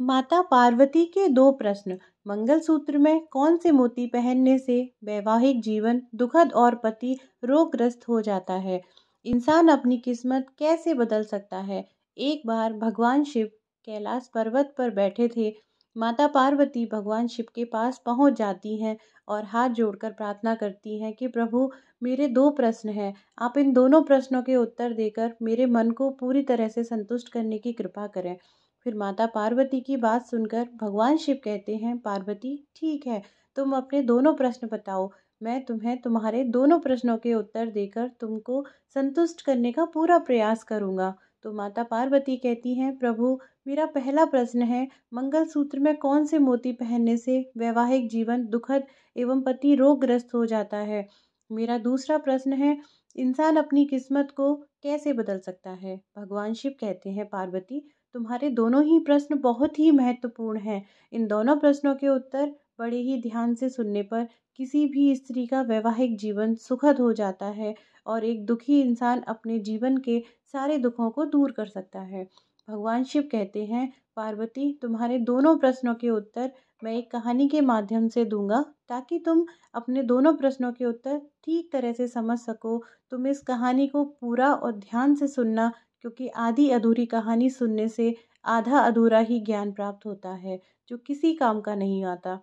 माता पार्वती के दो प्रश्न मंगलसूत्र में कौन से मोती पहनने से वैवाहिक जीवन दुखद और पति रोगग्रस्त हो जाता है इंसान अपनी किस्मत कैसे बदल सकता है एक बार भगवान शिव कैलाश पर्वत पर बैठे थे माता पार्वती भगवान शिव के पास पहुंच जाती हैं और हाथ जोड़कर प्रार्थना करती हैं कि प्रभु मेरे दो प्रश्न हैं आप इन दोनों प्रश्नों के उत्तर देकर मेरे मन को पूरी तरह से संतुष्ट करने की कृपा करें फिर माता पार्वती की बात सुनकर भगवान शिव कहते हैं पार्वती ठीक है तुम अपने दोनों प्रश्न बताओ मैं तुम्हें तुम्हारे दोनों प्रश्नों के उत्तर देकर तुमको संतुष्ट करने का पूरा प्रयास करूँगा तो माता पार्वती कहती हैं प्रभु मेरा पहला प्रश्न है मंगलसूत्र में कौन से मोती पहनने से वैवाहिक जीवन दुखद एवं पति रोगग्रस्त हो जाता है मेरा दूसरा प्रश्न है इंसान अपनी किस्मत को कैसे बदल सकता है भगवान शिव कहते हैं पार्वती तुम्हारे दोनों ही प्रश्न बहुत ही महत्वपूर्ण हैं इन दोनों प्रश्नों के उत्तर बड़े ही ध्यान से सुनने पर किसी भी स्त्री का वैवाहिक जीवन सुखद हो जाता है और एक दुखी इंसान अपने जीवन के सारे दुखों को दूर कर सकता है भगवान शिव कहते हैं पार्वती तुम्हारे दोनों प्रश्नों के उत्तर मैं एक कहानी के माध्यम से दूंगा ताकि तुम अपने दोनों प्रश्नों के उत्तर ठीक तरह से समझ सको तुम इस कहानी को पूरा और ध्यान से सुनना क्योंकि आधी अधूरी कहानी सुनने से आधा अधूरा ही ज्ञान प्राप्त होता है जो किसी काम का नहीं आता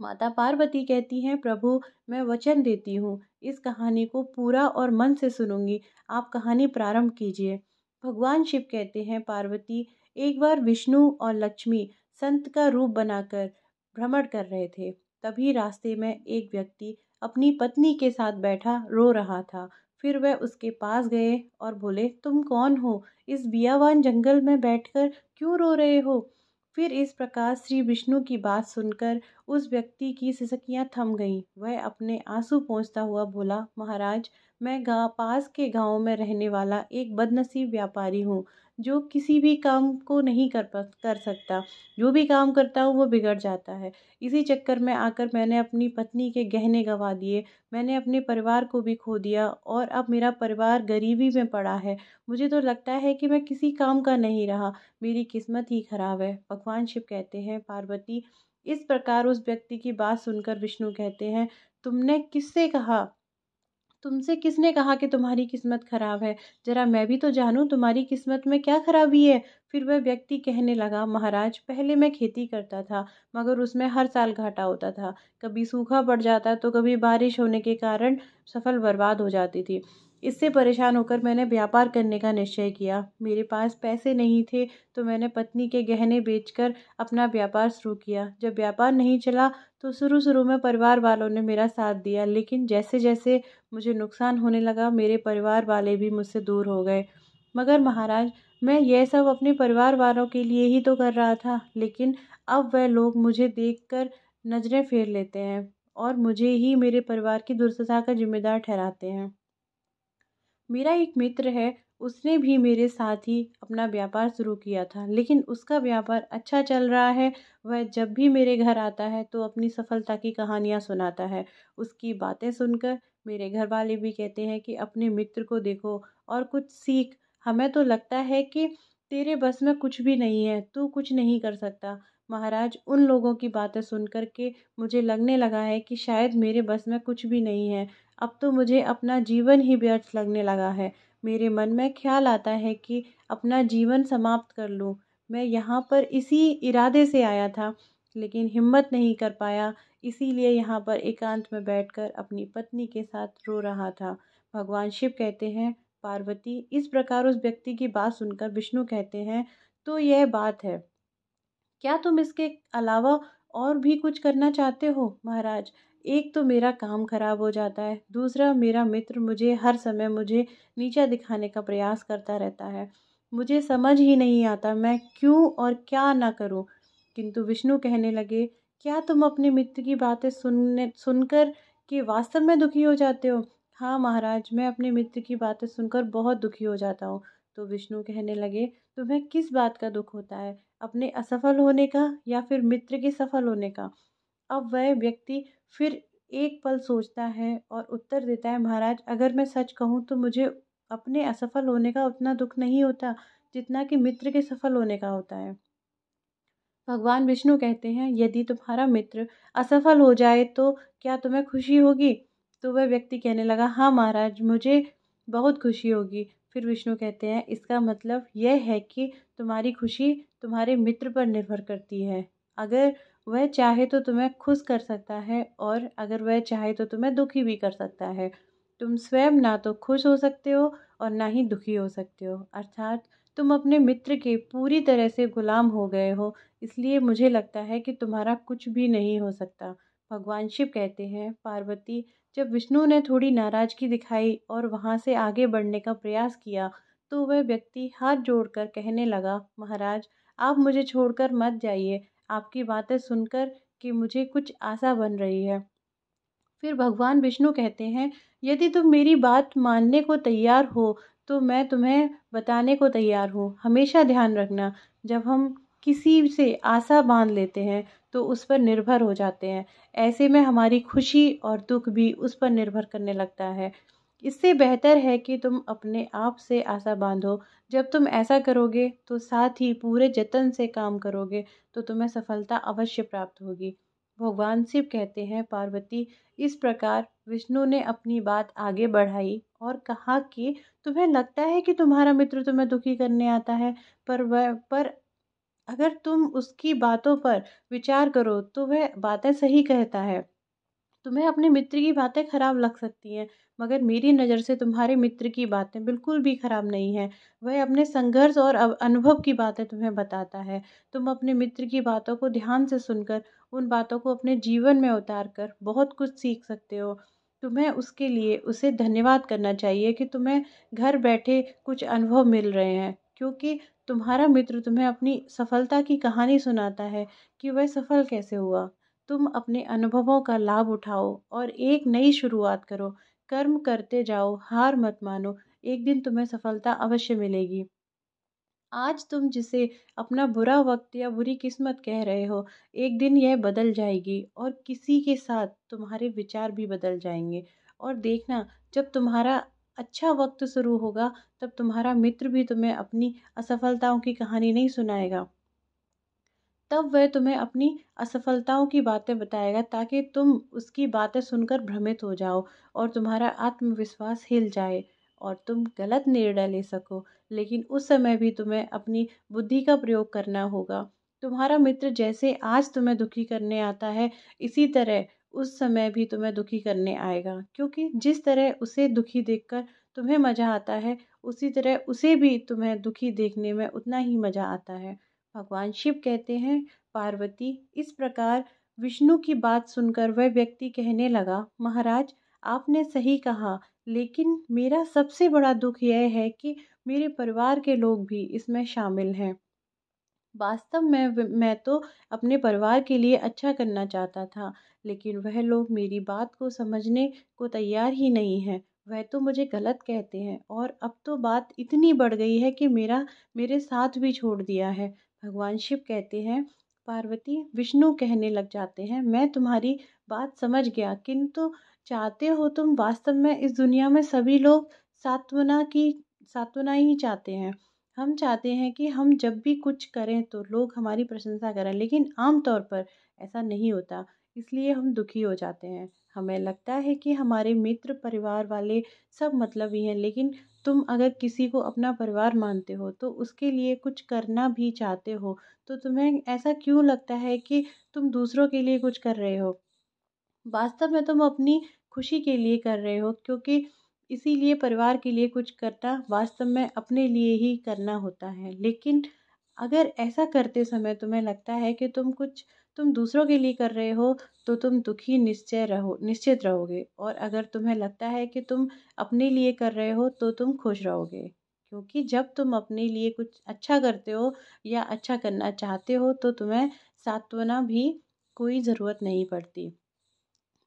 माता पार्वती कहती हैं प्रभु मैं वचन देती हूँ इस कहानी को पूरा और मन से सुनूंगी आप कहानी प्रारंभ कीजिए भगवान शिव कहते हैं पार्वती एक बार विष्णु और लक्ष्मी संत का रूप बनाकर भ्रमण कर रहे थे तभी रास्ते में एक व्यक्ति अपनी पत्नी के साथ बैठा रो रहा था फिर वह उसके पास गए और बोले तुम कौन हो इस बियावान जंगल में बैठकर क्यों रो रहे हो फिर इस प्रकार श्री विष्णु की बात सुनकर उस व्यक्ति की सिसकियाँ थम गईं वह अपने आंसू पहुँचता हुआ बोला महाराज मैं गा पास के गांव में रहने वाला एक बदनसीब व्यापारी हूँ जो किसी भी काम को नहीं कर पा कर सकता जो भी काम करता हूँ वो बिगड़ जाता है इसी चक्कर में आकर मैंने अपनी पत्नी के गहने गंवा दिए मैंने अपने परिवार को भी खो दिया और अब मेरा परिवार गरीबी में पड़ा है मुझे तो लगता है कि मैं किसी काम का नहीं रहा मेरी किस्मत ही ख़राब है भगवान शिव कहते हैं पार्वती इस प्रकार उस व्यक्ति की बात सुनकर विष्णु कहते हैं तुमने किससे कहा तुमसे किसने कहा कि तुम्हारी किस्मत खराब है जरा मैं भी तो जानूं तुम्हारी किस्मत में क्या खराबी है फिर वह व्यक्ति कहने लगा महाराज पहले मैं खेती करता था मगर उसमें हर साल घाटा होता था कभी सूखा पड़ जाता तो कभी बारिश होने के कारण सफल बर्बाद हो जाती थी इससे परेशान होकर मैंने व्यापार करने का निश्चय किया मेरे पास पैसे नहीं थे तो मैंने पत्नी के गहने बेचकर अपना व्यापार शुरू किया जब व्यापार नहीं चला तो शुरू शुरू में परिवार वालों ने मेरा साथ दिया लेकिन जैसे जैसे मुझे नुकसान होने लगा मेरे परिवार वाले भी मुझसे दूर हो गए मगर महाराज मैं यह सब अपने परिवार वालों के लिए ही तो कर रहा था लेकिन अब वह लोग मुझे देख नज़रें फेर लेते हैं और मुझे ही मेरे परिवार की दुर्दशा का जिम्मेदार ठहराते हैं मेरा एक मित्र है उसने भी मेरे साथ ही अपना व्यापार शुरू किया था लेकिन उसका व्यापार अच्छा चल रहा है वह जब भी मेरे घर आता है तो अपनी सफलता की कहानियाँ सुनाता है उसकी बातें सुनकर मेरे घर वाले भी कहते हैं कि अपने मित्र को देखो और कुछ सीख हमें तो लगता है कि तेरे बस में कुछ भी नहीं है तू कुछ नहीं कर सकता महाराज उन लोगों की बातें सुन कर के मुझे लगने लगा है कि शायद मेरे बस में कुछ भी नहीं है अब तो मुझे अपना जीवन ही व्यर्थ लगने लगा है मेरे मन में ख्याल आता है कि अपना जीवन समाप्त कर लूँ मैं यहाँ पर इसी इरादे से आया था लेकिन हिम्मत नहीं कर पाया इसीलिए यहाँ पर एकांत में बैठकर अपनी पत्नी के साथ रो रहा था भगवान शिव कहते हैं पार्वती इस प्रकार उस व्यक्ति की बात सुनकर विष्णु कहते हैं तो यह बात है क्या तुम इसके अलावा और भी कुछ करना चाहते हो महाराज एक तो मेरा काम ख़राब हो जाता है दूसरा मेरा मित्र मुझे हर समय मुझे नीचा दिखाने का प्रयास करता रहता है मुझे समझ ही नहीं आता मैं क्यों और क्या ना करूँ किंतु विष्णु कहने लगे क्या तुम अपने मित्र की बातें सुनने सुनकर के वास्तव में दुखी हो जाते हो हाँ महाराज मैं अपने मित्र की बातें सुनकर बहुत दुखी हो जाता हूँ तो विष्णु कहने लगे तुम्हें किस बात का दुख होता है अपने असफल होने का या फिर मित्र के सफल होने का अब वह व्यक्ति फिर एक पल सोचता है और उत्तर देता है महाराज अगर मैं सच कहूँ तो मुझे अपने असफल होने का उतना दुख नहीं होता जितना कि मित्र के सफल होने का होता है भगवान विष्णु कहते हैं यदि तुम्हारा मित्र असफल हो जाए तो क्या तुम्हें खुशी होगी तो वह व्यक्ति कहने लगा हाँ महाराज मुझे बहुत खुशी होगी फिर विष्णु कहते हैं इसका मतलब यह है कि तुम्हारी खुशी तुम्हारे मित्र पर निर्भर करती है अगर वह चाहे तो तुम्हें खुश कर सकता है और अगर वह चाहे तो तुम्हें दुखी भी कर सकता है तुम स्वयं ना तो खुश हो सकते हो और ना ही दुखी हो सकते हो अर्थात तुम अपने मित्र के पूरी तरह से गुलाम हो गए हो इसलिए मुझे लगता है कि तुम्हारा कुछ भी नहीं हो सकता भगवान शिव कहते हैं पार्वती जब विष्णु ने थोड़ी नाराज़गी दिखाई और वहाँ से आगे बढ़ने का प्रयास किया तो वह व्यक्ति हाथ जोड़कर कहने लगा महाराज आप मुझे छोड़कर मत जाइए आपकी बातें सुनकर कि मुझे कुछ आशा बन रही है फिर भगवान विष्णु कहते हैं यदि तुम मेरी बात मानने को तैयार हो तो मैं तुम्हें बताने को तैयार हूँ हमेशा ध्यान रखना जब हम किसी से आशा बांध लेते हैं तो उस पर निर्भर हो जाते हैं ऐसे में हमारी खुशी और दुख भी उस पर निर्भर करने लगता है इससे बेहतर है कि तुम अपने आप से आशा बांधो जब तुम ऐसा करोगे तो साथ ही पूरे जतन से काम करोगे तो तुम्हें सफलता अवश्य प्राप्त होगी भगवान शिव कहते हैं पार्वती इस प्रकार विष्णु ने अपनी बात आगे बढ़ाई और कहा कि तुम्हें लगता है कि तुम्हारा मित्र तुम्हें दुखी करने आता है पर वह पर अगर तुम उसकी बातों पर विचार करो तो वह बातें सही कहता है तुम्हें अपने मित्र की बातें खराब लग सकती हैं मगर मेरी नज़र से तुम्हारे मित्र की बातें बिल्कुल भी ख़राब नहीं है वह अपने संघर्ष और अनुभव की बातें तुम्हें बताता है तुम अपने मित्र की बातों को ध्यान से सुनकर उन बातों को अपने जीवन में उतार कर बहुत कुछ सीख सकते हो तुम्हें उसके लिए उसे धन्यवाद करना चाहिए कि तुम्हें घर बैठे कुछ अनुभव मिल रहे हैं क्योंकि तुम्हारा मित्र तुम्हें अपनी सफलता की कहानी सुनाता है कि वह सफल कैसे हुआ तुम अपने अनुभवों का लाभ उठाओ और एक नई शुरुआत करो कर्म करते जाओ हार मत मानो एक दिन तुम्हें सफलता अवश्य मिलेगी आज तुम जिसे अपना बुरा वक्त या बुरी किस्मत कह रहे हो एक दिन यह बदल जाएगी और किसी के साथ तुम्हारे विचार भी बदल जाएंगे और देखना जब तुम्हारा अच्छा वक्त शुरू होगा तब तुम्हारा मित्र भी तुम्हें अपनी असफलताओं की कहानी नहीं सुनाएगा तब वह तुम्हें अपनी असफलताओं की बातें बताएगा ताकि तुम उसकी बातें सुनकर भ्रमित हो जाओ और तुम्हारा आत्मविश्वास हिल जाए और तुम गलत निर्णय ले सको लेकिन उस समय भी तुम्हें अपनी बुद्धि का प्रयोग करना होगा तुम्हारा मित्र जैसे आज तुम्हें दुखी करने आता है इसी तरह उस समय भी तुम्हें दुखी करने आएगा क्योंकि जिस तरह उसे दुखी देखकर तुम्हें मज़ा आता है उसी तरह उसे भी तुम्हें दुखी देखने में उतना ही मज़ा आता है भगवान शिव कहते हैं पार्वती इस प्रकार विष्णु की बात सुनकर वह व्यक्ति कहने लगा महाराज आपने सही कहा लेकिन मेरा सबसे बड़ा दुख यह है कि मेरे परिवार के लोग भी इसमें शामिल हैं वास्तव में मैं तो अपने परिवार के लिए अच्छा करना चाहता था लेकिन वह लोग मेरी बात को समझने को तैयार ही नहीं हैं वह तो मुझे गलत कहते हैं और अब तो बात इतनी बढ़ गई है कि मेरा मेरे साथ भी छोड़ दिया है भगवान शिव कहते हैं पार्वती विष्णु कहने लग जाते हैं मैं तुम्हारी बात समझ गया किंतु चाहते हो तुम वास्तव में इस दुनिया में सभी लोग सात्वना की सात्वना ही चाहते हैं हम चाहते हैं कि हम जब भी कुछ करें तो लोग हमारी प्रशंसा करें लेकिन आमतौर पर ऐसा नहीं होता इसलिए हम दुखी हो जाते हैं हमें लगता है कि हमारे मित्र परिवार वाले सब मतलब ही हैं लेकिन तुम अगर किसी को अपना परिवार मानते हो तो उसके लिए कुछ करना भी चाहते हो तो तुम्हें ऐसा क्यों लगता है कि तुम दूसरों के लिए कुछ कर रहे हो वास्तव में तुम अपनी खुशी के लिए कर रहे हो क्योंकि इसीलिए परिवार के लिए कुछ करना वास्तव में अपने लिए ही करना होता है लेकिन अगर ऐसा करते समय तुम्हें लगता है कि तुम कुछ तुम दूसरों के लिए कर रहे हो तो तुम दुखी निश्चय रहो निश्चित रहोगे और अगर तुम्हें लगता है कि तुम अपने लिए कर रहे हो तो तुम खुश रहोगे क्योंकि जब तुम अपने लिए कुछ अच्छा करते हो या अच्छा करना चाहते हो तो तुम्हें सात्वना भी कोई ज़रूरत नहीं पड़ती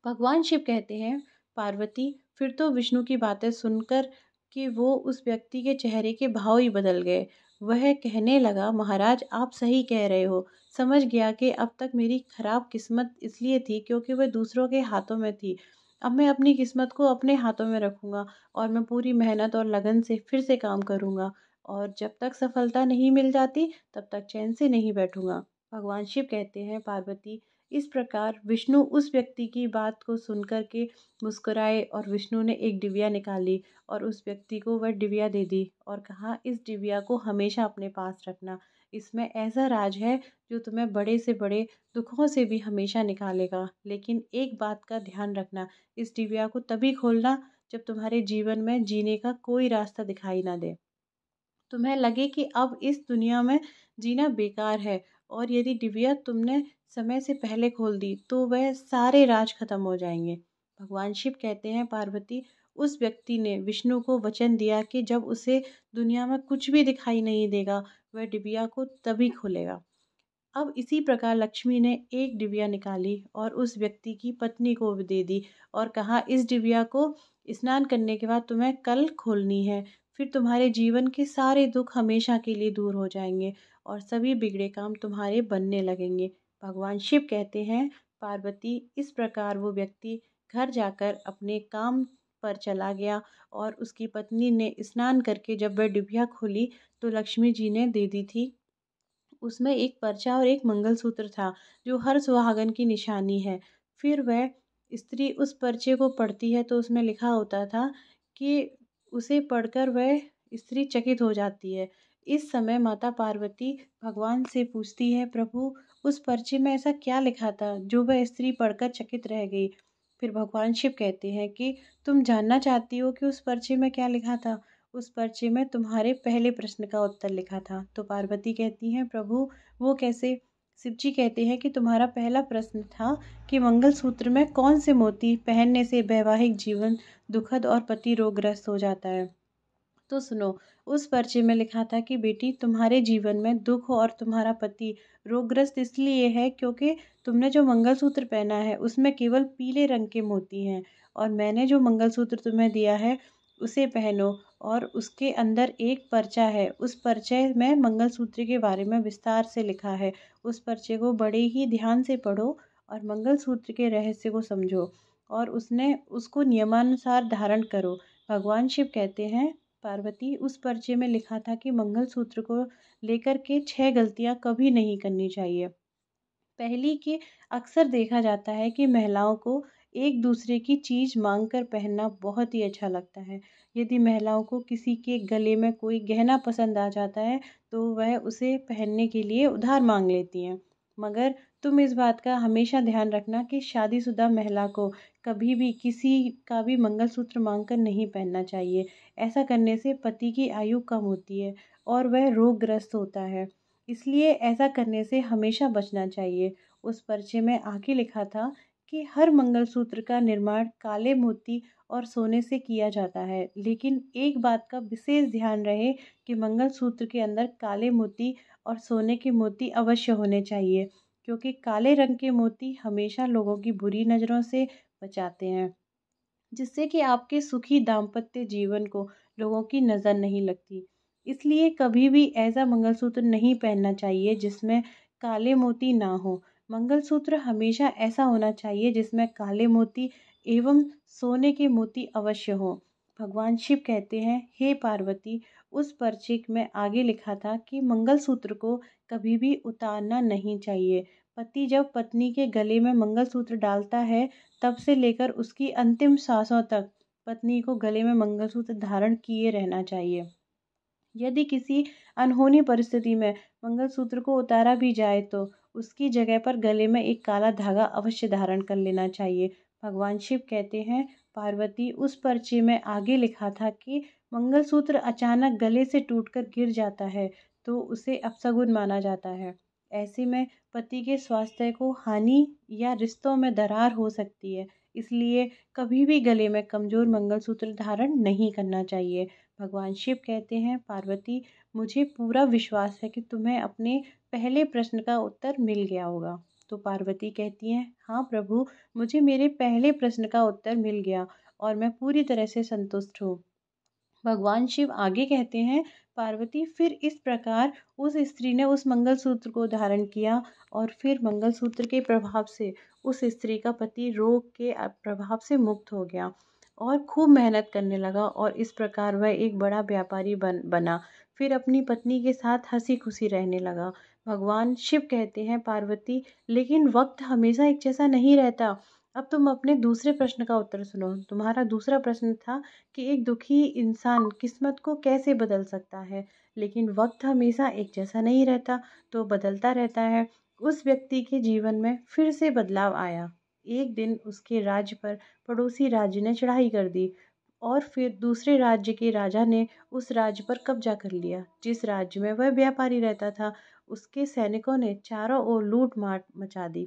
भगवान शिव कहते हैं पार्वती फिर तो विष्णु की बातें सुनकर कि वो उस व्यक्ति के चेहरे के भाव ही बदल गए वह कहने लगा महाराज आप सही कह रहे हो समझ गया कि अब तक मेरी ख़राब किस्मत इसलिए थी क्योंकि वह दूसरों के हाथों में थी अब मैं अपनी किस्मत को अपने हाथों में रखूँगा और मैं पूरी मेहनत और लगन से फिर से काम करूँगा और जब तक सफलता नहीं मिल जाती तब तक चैन से नहीं बैठूँगा भगवान शिव कहते हैं पार्वती इस प्रकार विष्णु उस व्यक्ति की बात को सुनकर के मुस्कुराए और विष्णु ने एक डिबिया निकाली और उस व्यक्ति को वह डिबिया दे दी और कहा इस डिबिया को हमेशा अपने पास रखना इसमें ऐसा राज है जो तुम्हें बड़े से बड़े दुखों से भी हमेशा निकालेगा लेकिन एक बात का ध्यान रखना इस डिबिया को तभी खोलना जब तुम्हारे जीवन में जीने का कोई रास्ता दिखाई ना दे तुम्हें लगे कि अब इस दुनिया में जीना बेकार है और यदि डिबिया तुमने समय से पहले खोल दी तो वह सारे राज खत्म हो जाएंगे भगवान शिव कहते हैं पार्वती उस व्यक्ति ने विष्णु को वचन दिया कि जब उसे दुनिया में कुछ भी दिखाई नहीं देगा वह डिबिया को तभी खोलेगा अब इसी प्रकार लक्ष्मी ने एक डिबिया निकाली और उस व्यक्ति की पत्नी को भी दे दी और कहा इस डिबिया को स्नान करने के बाद तुम्हें कल खोलनी है फिर तुम्हारे जीवन के सारे दुख हमेशा के लिए दूर हो जाएंगे और सभी बिगड़े काम तुम्हारे बनने लगेंगे भगवान शिव कहते हैं पार्वती इस प्रकार वो व्यक्ति घर जाकर अपने काम पर चला गया और उसकी पत्नी ने स्नान करके जब वह डिबिया खोली तो लक्ष्मी जी ने दे दी थी उसमें एक पर्चा और एक मंगलसूत्र था जो हर सुहागन की निशानी है फिर वह स्त्री उस पर्चे को पढ़ती है तो उसमें लिखा होता था कि उसे पढ़कर वह स्त्री चकित हो जाती है इस समय माता पार्वती भगवान से पूछती है प्रभु उस पर्चे में ऐसा क्या लिखा था जो वह स्त्री पढ़कर चकित रह गई फिर भगवान शिव कहते हैं कि तुम जानना चाहती हो कि उस पर्ची में क्या लिखा था उस पर्ची में तुम्हारे पहले प्रश्न का उत्तर लिखा था तो पार्वती कहती हैं प्रभु वो कैसे शिव जी कहते हैं कि तुम्हारा पहला प्रश्न था कि मंगलसूत्र में कौन से मोती पहनने से वैवाहिक जीवन दुखद और पति रोगग्रस्त हो जाता है तो सुनो उस पर्चे में लिखा था कि बेटी तुम्हारे जीवन में दुख और तुम्हारा पति रोगग्रस्त इसलिए है क्योंकि तुमने जो मंगलसूत्र पहना है उसमें केवल पीले रंग के मोती हैं और मैंने जो मंगलसूत्र तुम्हें दिया है उसे पहनो और उसके अंदर एक पर्चा है उस पर्चे में मंगलसूत्र के बारे में विस्तार से लिखा है उस पर्चे को बड़े ही ध्यान से पढ़ो और मंगलसूत्र के रहस्य को समझो और उसने उसको नियमानुसार धारण करो भगवान शिव कहते हैं पार्वती उस पर्चे में लिखा था कि मंगलसूत्र को लेकर के छः गलतियाँ कभी नहीं करनी चाहिए पहली कि अक्सर देखा जाता है कि महिलाओं को एक दूसरे की चीज़ मांग कर पहनना बहुत ही अच्छा लगता है यदि महिलाओं को किसी के गले में कोई गहना पसंद आ जाता है तो वह उसे पहनने के लिए उधार मांग लेती हैं मगर तुम इस बात का हमेशा ध्यान रखना कि शादीशुदा महिला को कभी भी किसी का भी मंगलसूत्र मांगकर नहीं पहनना चाहिए ऐसा करने से पति की आयु कम होती है और वह रोगग्रस्त होता है इसलिए ऐसा करने से हमेशा बचना चाहिए उस पर्चे में आके लिखा था कि हर मंगलसूत्र का निर्माण काले मोती और सोने से किया जाता है लेकिन एक बात का विशेष ध्यान रहे कि मंगलसूत्र के अंदर काले मोती और सोने के मोती अवश्य होने चाहिए क्योंकि काले रंग के मोती हमेशा लोगों की बुरी नज़रों से बचाते हैं जिससे कि आपके सुखी दाम्पत्य जीवन को लोगों की नज़र नहीं लगती इसलिए कभी भी ऐसा मंगलसूत्र नहीं पहनना चाहिए जिसमें काले मोती ना हो मंगलसूत्र हमेशा ऐसा होना चाहिए जिसमें काले मोती एवं सोने के मोती अवश्य हो भगवान शिव कहते हैं हे पार्वती उस पर्ची में आगे लिखा था कि मंगलसूत्र को कभी भी उतारना नहीं चाहिए पति जब पत्नी के गले में मंगलसूत्र डालता है तब से लेकर उसकी अंतिम सांसों तक पत्नी को गले में मंगलसूत्र धारण किए रहना चाहिए यदि किसी अनहोनी परिस्थिति में मंगलसूत्र को उतारा भी जाए तो उसकी जगह पर गले में एक काला धागा अवश्य धारण कर लेना चाहिए भगवान शिव कहते हैं पार्वती उस पर्चे में आगे लिखा था कि मंगलसूत्र अचानक गले से टूटकर गिर जाता है तो उसे अपसगुन माना जाता है ऐसे में पति के स्वास्थ्य को हानि या रिश्तों में दरार हो सकती है इसलिए कभी भी गले में कमज़ोर मंगलसूत्र धारण नहीं करना चाहिए भगवान शिव कहते हैं पार्वती मुझे पूरा विश्वास है कि तुम्हें अपने पहले प्रश्न का उत्तर मिल गया होगा तो पार्वती कहती हैं हाँ प्रभु मुझे मेरे पहले प्रश्न का उत्तर मिल गया और मैं पूरी तरह से संतुष्ट हूँ भगवान शिव आगे कहते हैं पार्वती फिर इस प्रकार उस स्त्री ने उस मंगलसूत्र को धारण किया और फिर मंगलसूत्र के प्रभाव से उस स्त्री का पति रोग के प्रभाव से मुक्त हो गया और खूब मेहनत करने लगा और इस प्रकार वह एक बड़ा व्यापारी बन बना फिर अपनी पत्नी के साथ हंसी खुशी रहने लगा भगवान शिव कहते हैं पार्वती लेकिन वक्त हमेशा एक जैसा नहीं रहता अब तुम अपने दूसरे प्रश्न का उत्तर सुनो तुम्हारा दूसरा प्रश्न था कि एक दुखी इंसान किस्मत को कैसे बदल सकता है लेकिन वक्त हमेशा एक जैसा नहीं रहता तो बदलता रहता है उस व्यक्ति के जीवन में फिर से बदलाव आया एक दिन उसके राज्य पर पड़ोसी राज्य ने चढ़ाई कर दी और फिर दूसरे राज्य के राजा ने उस राज्य पर कब्जा कर लिया जिस राज्य में वह व्यापारी रहता था उसके सैनिकों ने चारों ओर लूट मार मचा दी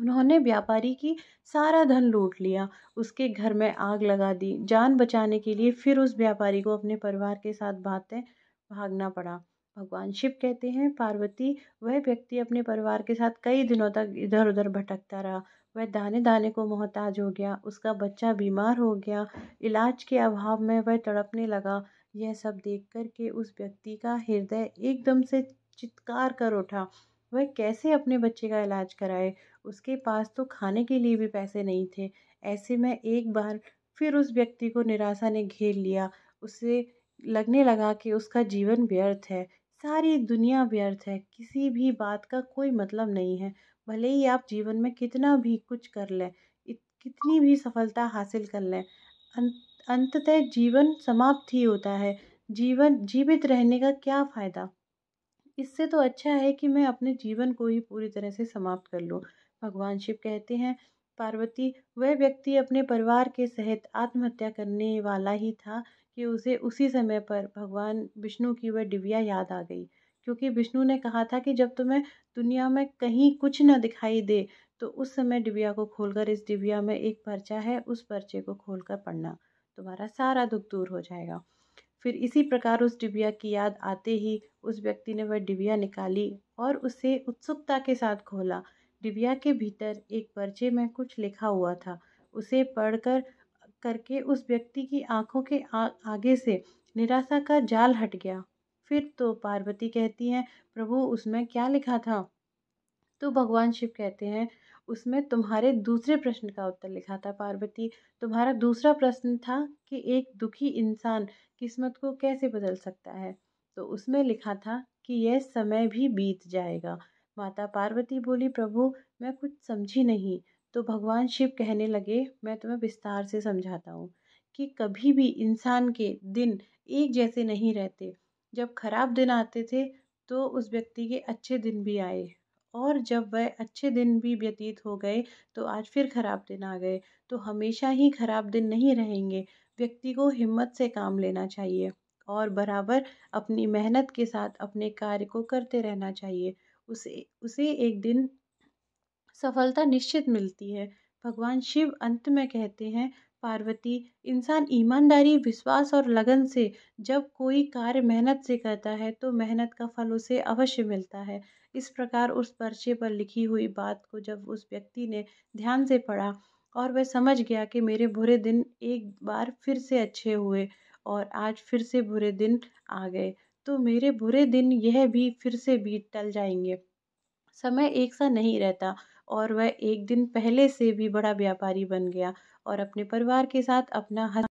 उन्होंने व्यापारी की सारा धन लूट लिया उसके घर में आग लगा दी जान बचाने के लिए फिर उस व्यापारी को अपने परिवार के साथ बातें भागना पड़ा भगवान शिव कहते हैं पार्वती वह व्यक्ति अपने परिवार के साथ कई दिनों तक इधर उधर भटकता रहा वह दाने दाने को मोहताज हो गया उसका बच्चा बीमार हो गया इलाज के अभाव में वह तड़पने लगा यह सब देख कर के उस व्यक्ति का हृदय एकदम से चित्कार कर उठा वह कैसे अपने बच्चे का इलाज कराए उसके पास तो खाने के लिए भी पैसे नहीं थे ऐसे में एक बार फिर उस व्यक्ति को निराशा ने घेर लिया उसे लगने लगा कि उसका जीवन व्यर्थ है सारी दुनिया व्यर्थ है किसी भी बात का कोई मतलब नहीं है भले ही आप जीवन में कितना भी कुछ कर लें कितनी भी सफलता हासिल कर लें अं, अंततः जीवन समाप्त ही होता है जीवन जीवित रहने का क्या फ़ायदा इससे तो अच्छा है कि मैं अपने जीवन को ही पूरी तरह से समाप्त कर लूँ भगवान शिव कहते हैं पार्वती वह व्यक्ति अपने परिवार के सहित आत्महत्या करने वाला ही था कि उसे उसी समय पर भगवान विष्णु की वह दिव्या याद आ गई क्योंकि विष्णु ने कहा था कि जब तुम्हें दुनिया में कहीं कुछ न दिखाई दे तो उस समय डिबिया को खोलकर इस डिबिया में एक पर्चा है उस पर्चे को खोलकर पढ़ना तुम्हारा सारा दुख दूर हो जाएगा फिर इसी प्रकार उस डिबिया की याद आते ही उस व्यक्ति ने वह डिबिया निकाली और उसे उत्सुकता के साथ खोला डिबिया के भीतर एक पर्चे में कुछ लिखा हुआ था उसे पढ़कर करके उस व्यक्ति की आंखों के आ, आगे से निराशा का जाल हट गया फिर तो पार्वती कहती हैं प्रभु उसमें क्या लिखा था तो भगवान शिव कहते हैं उसमें तुम्हारे दूसरे प्रश्न का उत्तर लिखा था पार्वती तुम्हारा दूसरा प्रश्न था कि एक दुखी इंसान किस्मत को कैसे बदल सकता है तो उसमें लिखा था कि यह समय भी बीत जाएगा माता पार्वती बोली प्रभु मैं कुछ समझी नहीं तो भगवान शिव कहने लगे मैं तुम्हें विस्तार से समझाता हूँ कि कभी भी इंसान के दिन एक जैसे नहीं रहते जब खराब दिन आते थे तो उस व्यक्ति के अच्छे दिन भी आए और जब वह अच्छे दिन भी व्यतीत हो गए तो आज फिर ख़राब दिन आ गए तो हमेशा ही ख़राब दिन नहीं रहेंगे व्यक्ति को हिम्मत से काम लेना चाहिए और बराबर अपनी मेहनत के साथ अपने कार्य को करते रहना चाहिए उसे उसे एक दिन सफलता निश्चित मिलती है भगवान शिव अंत में कहते हैं पार्वती इंसान ईमानदारी विश्वास और लगन से जब कोई कार्य मेहनत से करता है तो मेहनत का फल उसे अवश्य मिलता है इस प्रकार उस पर्चे पर लिखी हुई बात को जब उस व्यक्ति ने ध्यान से पढ़ा और वह समझ गया कि मेरे बुरे दिन एक बार फिर से अच्छे हुए और आज फिर से बुरे दिन आ गए तो मेरे बुरे दिन यह भी फिर से बीत टल जाएंगे समय एक सा नहीं रहता और वह एक दिन पहले से भी बड़ा व्यापारी बन गया और अपने परिवार के साथ अपना